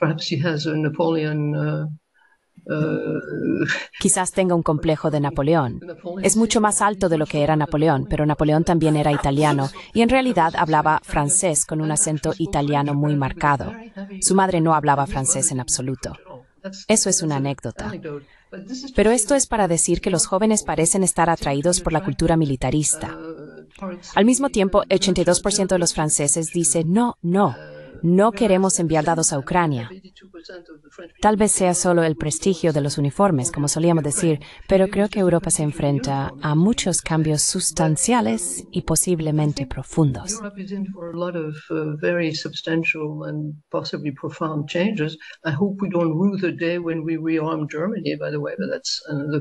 eh, Quizás tenga un complejo de Napoleón. Es mucho más alto de lo que era Napoleón, pero Napoleón también era italiano y en realidad hablaba francés con un acento italiano muy marcado. Su madre no hablaba francés en absoluto. Eso es una anécdota. Pero esto es para decir que los jóvenes parecen estar atraídos por la cultura militarista. Al mismo tiempo, 82% de los franceses dice no, no, no queremos enviar dados a Ucrania. Tal vez sea solo el prestigio de los uniformes, como solíamos decir, pero creo que Europa se enfrenta a muchos cambios sustanciales y posiblemente profundos.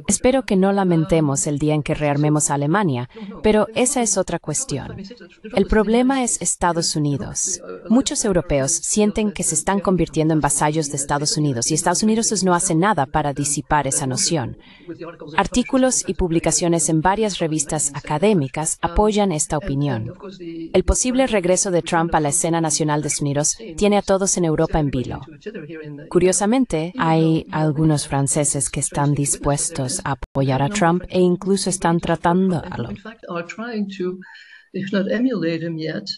Espero que no lamentemos el día en que rearmemos a Alemania, pero esa es otra cuestión. El problema es Estados Unidos. Muchos europeos sienten que se están convirtiendo en vasallos de Estados Unidos y Estados Unidos no hace nada para disipar esa noción. Artículos y publicaciones en varias revistas académicas apoyan esta opinión. El posible regreso de Trump a la escena nacional de Estados Unidos tiene a todos en Europa en vilo. Curiosamente, hay algunos franceses que están dispuestos a apoyar a Trump e incluso están tratando de not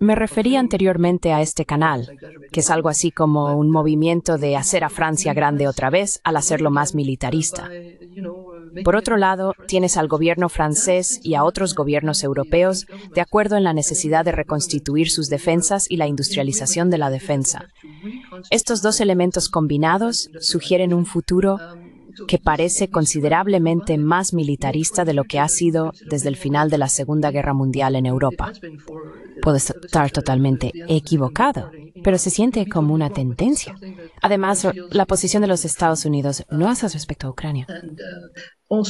me referí anteriormente a este canal, que es algo así como un movimiento de hacer a Francia grande otra vez al hacerlo más militarista. Uh, Por otro lado, tienes al gobierno francés y a otros gobiernos europeos de acuerdo en la necesidad de reconstituir sus defensas y la industrialización de la defensa. Estos dos elementos combinados sugieren un futuro que parece considerablemente más militarista de lo que ha sido desde el final de la Segunda Guerra Mundial en Europa. Puede estar totalmente equivocado, pero se siente como una tendencia. Además, la posición de los Estados Unidos no hace respecto a Ucrania. Uh,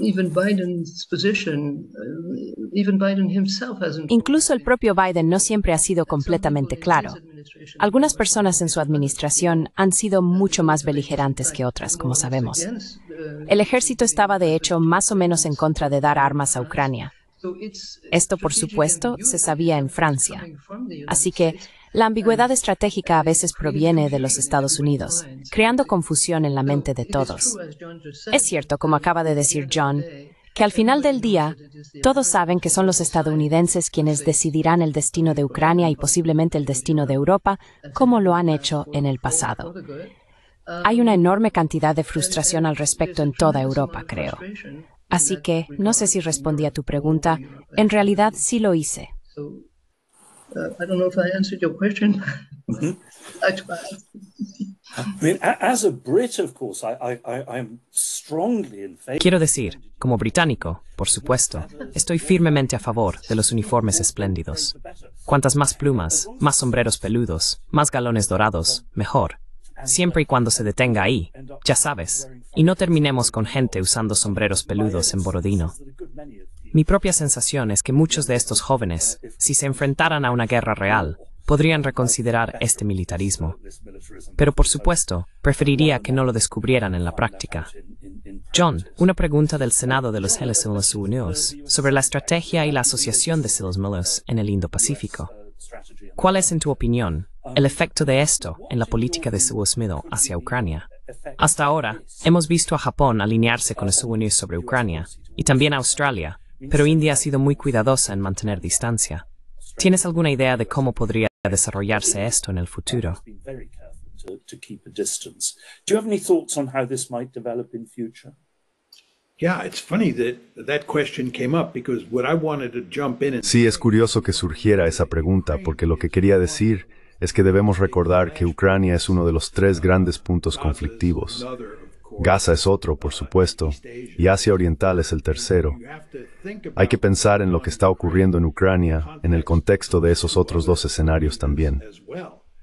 uh, uh, Incluso el propio Biden no siempre ha sido completamente claro. Algunas personas en su administración han sido mucho más beligerantes que otras, como sabemos. El ejército estaba, de hecho, más o menos en contra de dar armas a Ucrania. Esto, por supuesto, se sabía en Francia. Así que la ambigüedad estratégica a veces proviene de los Estados Unidos, creando confusión en la mente de todos. Es cierto, como acaba de decir John, que al final del día, todos saben que son los estadounidenses quienes decidirán el destino de Ucrania y posiblemente el destino de Europa, como lo han hecho en el pasado. Hay una enorme cantidad de frustración al respecto en toda Europa, creo. Así que no sé si respondí a tu pregunta. En realidad sí lo hice. Quiero decir, como británico, por supuesto, estoy firmemente a favor de los uniformes espléndidos. Cuantas más plumas, más sombreros peludos, más galones dorados, mejor. Siempre y cuando se detenga ahí, ya sabes, y no terminemos con gente usando sombreros peludos en Borodino. Mi propia sensación es que muchos de estos jóvenes, si se enfrentaran a una guerra real, podrían reconsiderar este militarismo. Pero por supuesto, preferiría que no lo descubrieran en la práctica. John, una pregunta del Senado de los Helles Unidos sobre la estrategia y la asociación de Unidos en el Indo-Pacífico. ¿Cuál es, en tu opinión, el efecto de esto en la política de Estados Unidos hacia Ucrania? Hasta ahora, hemos visto a Japón alinearse con Estados Unidos sobre Ucrania, y también a Australia, pero India ha sido muy cuidadosa en mantener distancia. ¿Tienes alguna idea de cómo podría a desarrollarse esto en el futuro. Sí, es curioso que surgiera esa pregunta, porque lo que quería decir es que debemos recordar que Ucrania es uno de los tres grandes puntos conflictivos. Gaza es otro, por supuesto, y Asia Oriental es el tercero. Hay que pensar en lo que está ocurriendo en Ucrania en el contexto de esos otros dos escenarios también.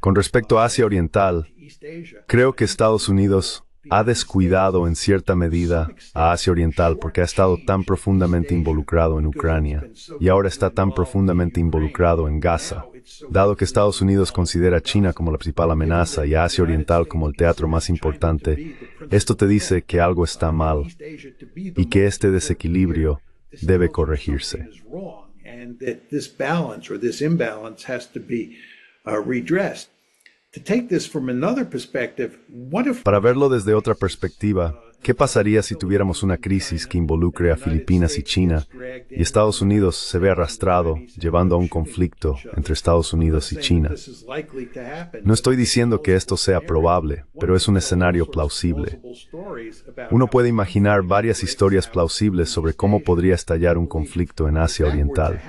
Con respecto a Asia Oriental, creo que Estados Unidos ha descuidado en cierta medida a Asia Oriental porque ha estado tan profundamente involucrado en Ucrania y ahora está tan profundamente involucrado en Gaza. Dado que Estados Unidos considera a China como la principal amenaza y a Asia Oriental como el teatro más importante, esto te dice que algo está mal y que este desequilibrio debe corregirse. Para verlo desde otra perspectiva, ¿Qué pasaría si tuviéramos una crisis que involucre a Filipinas y China y Estados Unidos se ve arrastrado llevando a un conflicto entre Estados Unidos y China? No estoy diciendo que esto sea probable, pero es un escenario plausible. Uno puede imaginar varias historias plausibles sobre cómo podría estallar un conflicto en Asia Oriental.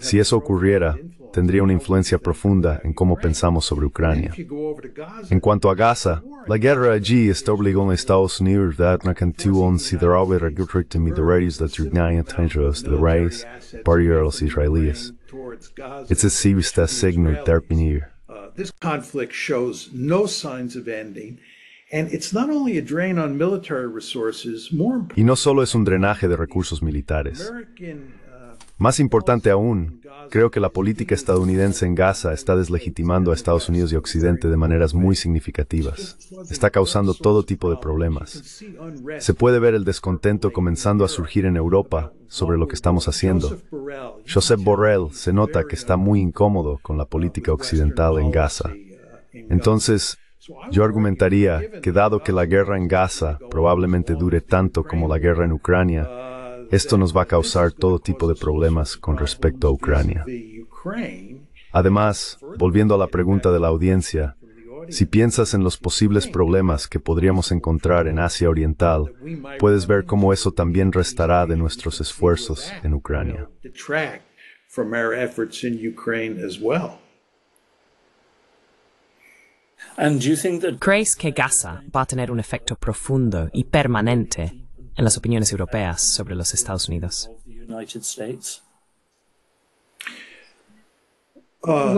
Si eso ocurriera, tendría una influencia profunda en cómo pensamos sobre Ucrania. En cuanto a Gaza, la guerra allí está obligando a Estados Unidos that, and I can the good to the that you're the race, party Israelis. It's a serious signal uh, This conflict shows no signs of ending. And it's not only a drain on military resources, more y no solo es un drenaje de recursos militares. Uh, Más importante aún, Creo que la política estadounidense en Gaza está deslegitimando a Estados Unidos y Occidente de maneras muy significativas. Está causando todo tipo de problemas. Se puede ver el descontento comenzando a surgir en Europa sobre lo que estamos haciendo. Joseph Borrell se nota que está muy incómodo con la política occidental en Gaza. Entonces, yo argumentaría que dado que la guerra en Gaza probablemente dure tanto como la guerra en Ucrania, esto nos va a causar todo tipo de problemas con respecto a Ucrania. Además, volviendo a la pregunta de la audiencia, si piensas en los posibles problemas que podríamos encontrar en Asia Oriental, puedes ver cómo eso también restará de nuestros esfuerzos en Ucrania. ¿Crees que Gaza va a tener un efecto profundo y permanente en las opiniones europeas sobre los Estados Unidos? Uh,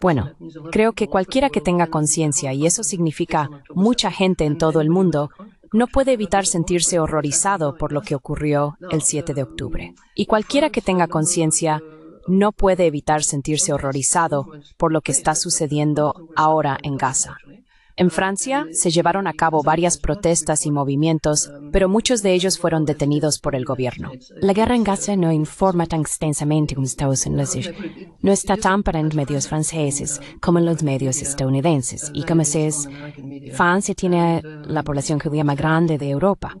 bueno, creo que cualquiera que tenga conciencia, y eso significa mucha gente en todo el mundo, no puede evitar sentirse horrorizado por lo que ocurrió el 7 de octubre. Y cualquiera que tenga conciencia no puede evitar sentirse horrorizado por lo que está sucediendo ahora en Gaza. En Francia se llevaron a cabo varias protestas y movimientos, pero muchos de ellos fueron detenidos por el gobierno. La guerra en Gaza no informa tan extensamente como Estados Unidos. No está tan para en medios franceses como en los medios estadounidenses. Y como se es, Francia tiene la población judía más grande de Europa.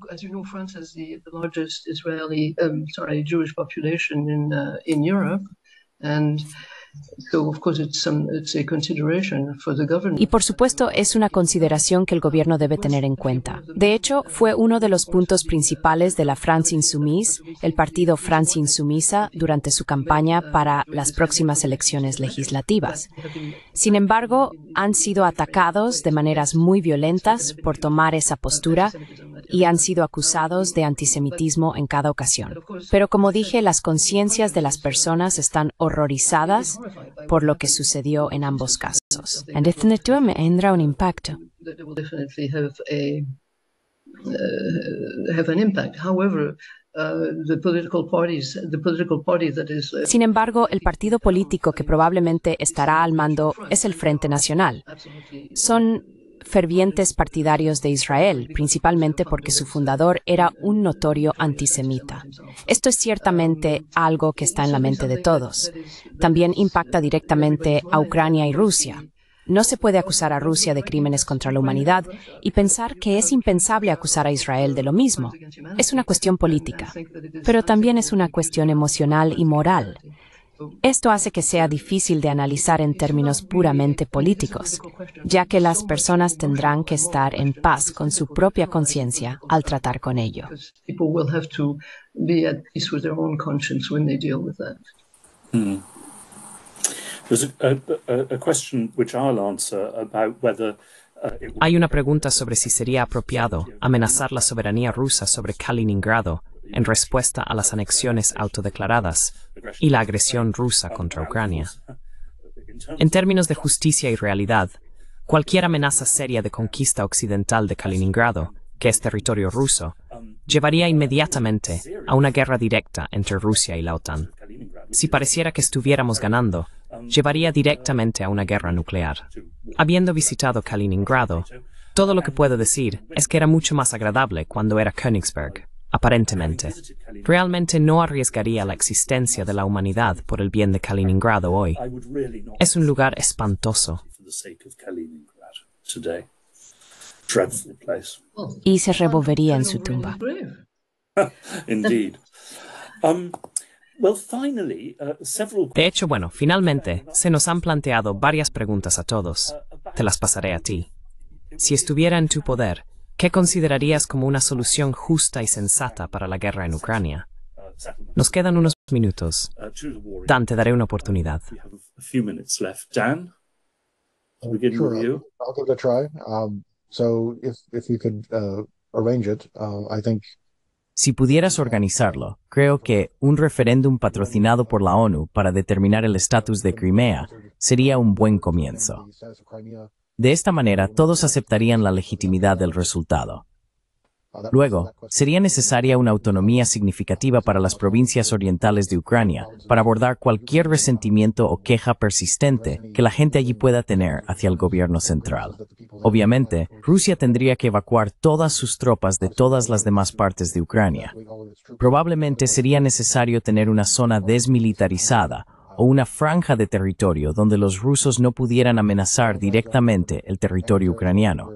Y por supuesto es una consideración que el gobierno debe tener en cuenta. De hecho, fue uno de los puntos principales de la France Insoumise, el partido France Insumisa, durante su campaña para las próximas elecciones legislativas. Sin embargo, han sido atacados de maneras muy violentas por tomar esa postura y han sido acusados de antisemitismo en cada ocasión. Pero como dije, las conciencias de las personas están horrorizadas por lo que sucedió en ambos casos. En definitiva, tendrá un impacto. Sin embargo, el partido político que probablemente estará al mando es el Frente Nacional. Son fervientes partidarios de Israel, principalmente porque su fundador era un notorio antisemita. Esto es ciertamente algo que está en la mente de todos. También impacta directamente a Ucrania y Rusia. No se puede acusar a Rusia de crímenes contra la humanidad y pensar que es impensable acusar a Israel de lo mismo. Es una cuestión política, pero también es una cuestión emocional y moral. Esto hace que sea difícil de analizar en términos puramente políticos, ya que las personas tendrán que estar en paz con su propia conciencia al tratar con ello. Hmm. Uh, hay una pregunta sobre si sería apropiado amenazar la soberanía rusa sobre Kaliningrado en respuesta a las anexiones autodeclaradas y la agresión rusa contra Ucrania. En términos de justicia y realidad, cualquier amenaza seria de conquista occidental de Kaliningrado, que es territorio ruso, llevaría inmediatamente a una guerra directa entre Rusia y la OTAN. Si pareciera que estuviéramos ganando, llevaría directamente a una guerra nuclear. Habiendo visitado Kaliningrado, todo lo que puedo decir es que era mucho más agradable cuando era Königsberg aparentemente. Realmente no arriesgaría la existencia de la humanidad por el bien de Kaliningrado hoy. Es un lugar espantoso. Y se revolvería en su tumba. (laughs) Um, uh, de hecho, bueno, finalmente se nos han planteado varias preguntas a todos. Te las pasaré a ti. Si estuviera en tu poder, ¿Qué considerarías como una solución justa y sensata para la guerra en Ucrania? Nos quedan unos minutos. Dan, te daré una oportunidad. si pudieras organizarlo, creo que un referéndum patrocinado por la ONU para determinar el estatus de Crimea sería un buen comienzo. De esta manera, todos aceptarían la legitimidad del resultado. Luego, sería necesaria una autonomía significativa para las provincias orientales de Ucrania para abordar cualquier resentimiento o queja persistente que la gente allí pueda tener hacia el gobierno central. Obviamente, Rusia tendría que evacuar todas sus tropas de todas las demás partes de Ucrania. Probablemente sería necesario tener una zona desmilitarizada o una franja de territorio donde los rusos no pudieran amenazar directamente el territorio ucraniano.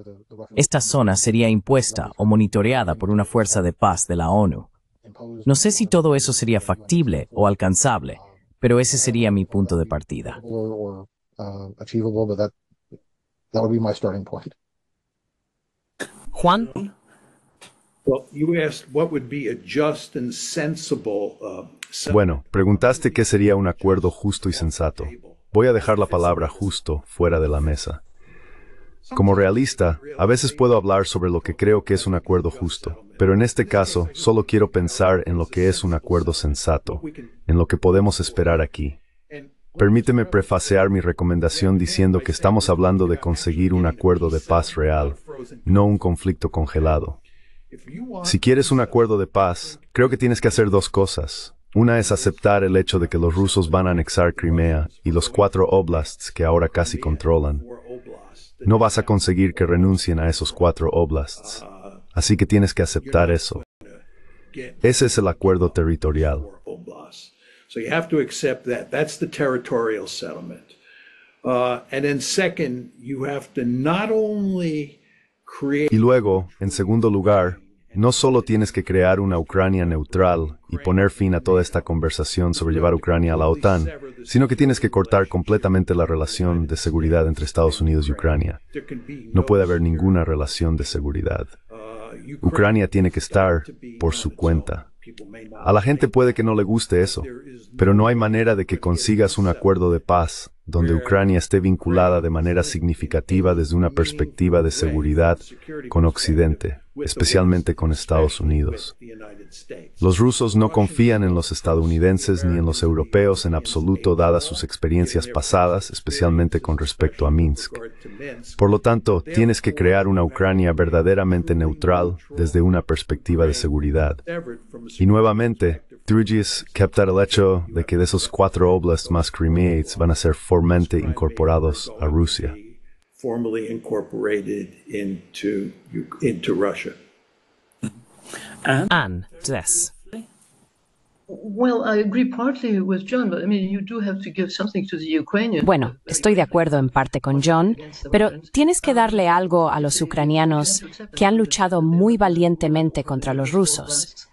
Esta zona sería impuesta o monitoreada por una fuerza de paz de la ONU. No sé si todo eso sería factible o alcanzable, pero ese sería mi punto de partida. Juan. Bueno, preguntaste qué sería un acuerdo justo y sensato. Voy a dejar la palabra justo fuera de la mesa. Como realista, a veces puedo hablar sobre lo que creo que es un acuerdo justo, pero en este caso solo quiero pensar en lo que es un acuerdo sensato, en lo que podemos esperar aquí. Permíteme prefacear mi recomendación diciendo que estamos hablando de conseguir un acuerdo de paz real, no un conflicto congelado. Si quieres un acuerdo de paz, creo que tienes que hacer dos cosas. Una es aceptar el hecho de que los rusos van a anexar Crimea y los cuatro oblasts que ahora casi controlan. No vas a conseguir que renuncien a esos cuatro oblasts. Así que tienes que aceptar eso. Ese es el acuerdo territorial. Uh, and second, you have to y luego, en segundo lugar, no solo tienes que crear una Ucrania neutral y poner fin a toda esta conversación sobre llevar Ucrania a la OTAN, sino que tienes que cortar completamente la relación de seguridad entre Estados Unidos y Ucrania. No puede haber ninguna relación de seguridad. Ucrania tiene que estar por su cuenta. A la gente puede que no le guste eso, pero no hay manera de que consigas un acuerdo de paz donde Ucrania esté vinculada de manera significativa desde una perspectiva de seguridad con Occidente, especialmente con Estados Unidos. Los rusos no confían en los estadounidenses ni en los europeos en absoluto dadas sus experiencias pasadas, especialmente con respecto a Minsk. Por lo tanto, tienes que crear una Ucrania verdaderamente neutral desde una perspectiva de seguridad. Y nuevamente, Thrugius kept el hecho de que de esos cuatro oblasts más cremates van a ser formalmente incorporados a Rusia. Anne yes. Bueno, estoy de acuerdo en parte con John, pero tienes que darle algo a los ucranianos que han luchado muy valientemente contra los rusos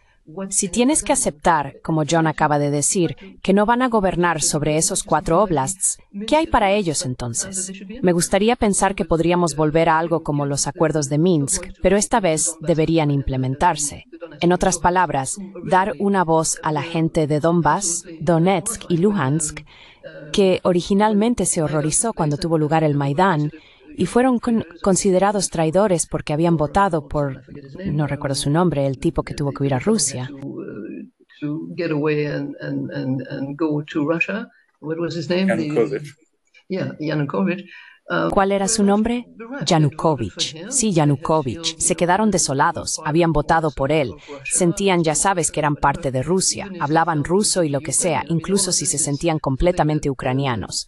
si tienes que aceptar, como John acaba de decir, que no van a gobernar sobre esos cuatro oblasts, ¿qué hay para ellos entonces? Me gustaría pensar que podríamos volver a algo como los acuerdos de Minsk, pero esta vez deberían implementarse. En otras palabras, dar una voz a la gente de Donbass, Donetsk y Luhansk, que originalmente se horrorizó cuando tuvo lugar el Maidán, y fueron considerados traidores porque habían votado por, no recuerdo su nombre, el tipo que tuvo que ir a Rusia. ¿Cuál era su nombre? Yanukovych. Sí, Yanukovych. Se quedaron desolados, habían votado por él, sentían, ya sabes, que eran parte de Rusia, hablaban ruso y lo que sea, incluso si se sentían completamente ucranianos.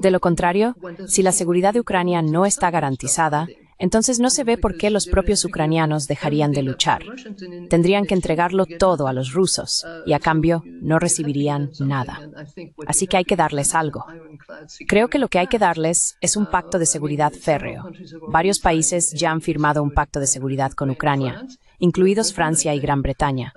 de lo contrario, si la seguridad de Ucrania no está garantizada, entonces no se ve por qué los propios ucranianos dejarían de luchar. Tendrían que entregarlo todo a los rusos uh, y a cambio no recibirían nada. Así que hay que darles algo. Creo que lo que hay que darles es un pacto de seguridad férreo. Varios países ya han firmado un pacto de seguridad con Ucrania incluidos Francia y Gran Bretaña.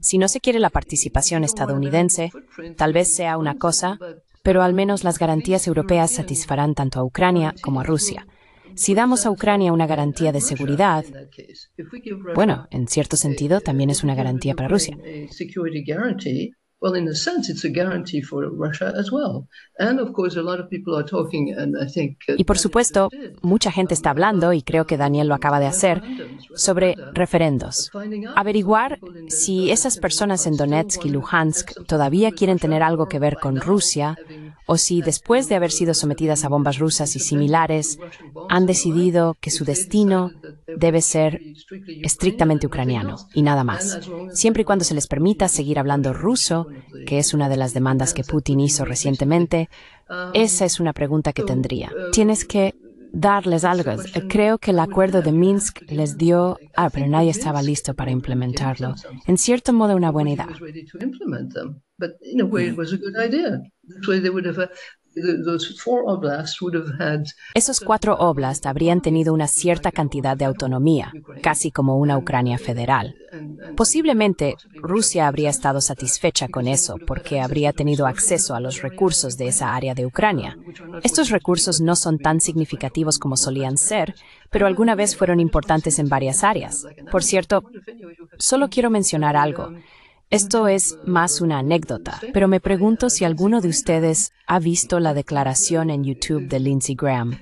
Si no se quiere la participación estadounidense, tal vez sea una cosa, pero al menos las garantías europeas satisfarán tanto a Ucrania como a Rusia. Si damos a Ucrania una garantía de seguridad, bueno, en cierto sentido también es una garantía para Rusia. Y por supuesto, mucha gente está hablando, y creo que Daniel lo acaba de hacer, sobre referendos. Averiguar si esas personas en Donetsk y Luhansk todavía quieren tener algo que ver con Rusia, o si después de haber sido sometidas a bombas rusas y similares, han decidido que su destino debe ser estrictamente ucraniano y nada más, siempre y cuando se les permita seguir hablando ruso que es una de las demandas que Putin hizo recientemente, esa es una pregunta que tendría. Tienes que darles algo. Creo que el acuerdo de Minsk les dio, ah, pero nadie estaba listo para implementarlo. En cierto modo, una buena idea. Esos cuatro oblasts habrían tenido una cierta cantidad de autonomía, casi como una Ucrania federal. Posiblemente Rusia habría estado satisfecha con eso porque habría tenido acceso a los recursos de esa área de Ucrania. Estos recursos no son tan significativos como solían ser, pero alguna vez fueron importantes en varias áreas. Por cierto, solo quiero mencionar algo. Esto es más una anécdota, pero me pregunto si alguno de ustedes ha visto la declaración en YouTube de Lindsey Graham.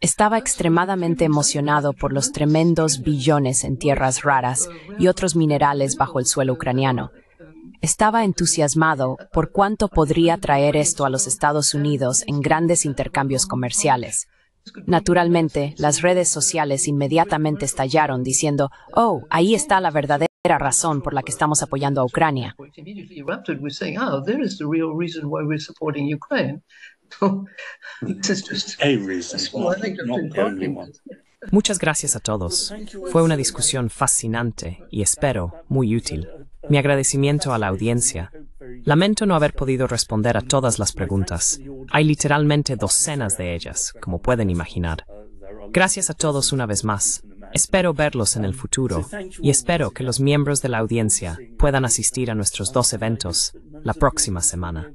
Estaba extremadamente emocionado por los tremendos billones en tierras raras y otros minerales bajo el suelo ucraniano. Estaba entusiasmado por cuánto podría traer esto a los Estados Unidos en grandes intercambios comerciales. Naturalmente, las redes sociales inmediatamente estallaron diciendo, oh, ahí está la verdadera. Era razón por la que estamos apoyando a Ucrania. Muchas gracias a todos. Fue una discusión fascinante y espero muy útil. Mi agradecimiento a la audiencia. Lamento no haber podido responder a todas las preguntas. Hay literalmente docenas de ellas, como pueden imaginar. Gracias a todos una vez más. Espero verlos en el futuro y espero que los miembros de la audiencia puedan asistir a nuestros dos eventos la próxima semana.